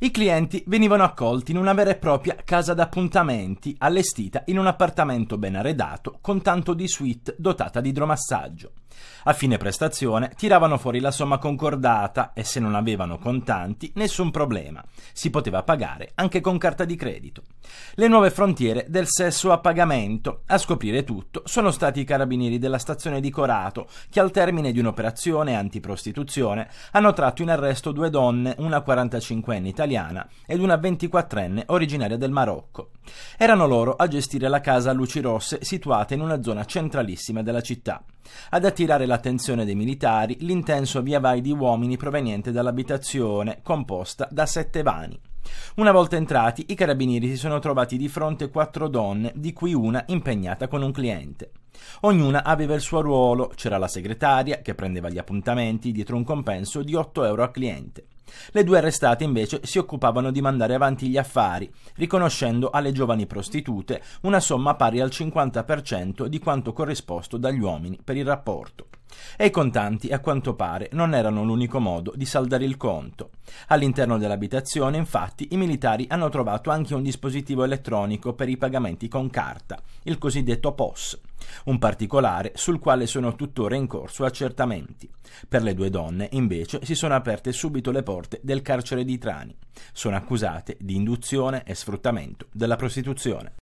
I clienti venivano accolti in una vera e propria casa d'appuntamenti, allestita in un appartamento ben arredato, con tanto di suite dotata di idromassaggio. A fine prestazione tiravano fuori la somma concordata e se non avevano contanti nessun problema, si poteva pagare anche con carta di credito. Le nuove frontiere del sesso a pagamento. A scoprire tutto sono stati i carabinieri della stazione di Corato, che al termine di un'operazione antiprostituzione hanno tratto in arresto due donne, una 45enne italiana ed una 24enne originaria del Marocco. Erano loro a gestire la casa a luci rosse situata in una zona centralissima della città. Ad attirare l'attenzione dei militari l'intenso via vai di uomini proveniente dall'abitazione, composta da sette vani. Una volta entrati, i carabinieri si sono trovati di fronte quattro donne, di cui una impegnata con un cliente. Ognuna aveva il suo ruolo, c'era la segretaria che prendeva gli appuntamenti dietro un compenso di 8 euro a cliente. Le due arrestate invece si occupavano di mandare avanti gli affari, riconoscendo alle giovani prostitute una somma pari al 50% di quanto corrisposto dagli uomini per il rapporto. E i contanti, a quanto pare, non erano l'unico modo di saldare il conto. All'interno dell'abitazione, infatti, i militari hanno trovato anche un dispositivo elettronico per i pagamenti con carta, il cosiddetto POS, un particolare sul quale sono tuttora in corso accertamenti. Per le due donne, invece, si sono aperte subito le porte del carcere di Trani. Sono accusate di induzione e sfruttamento della prostituzione.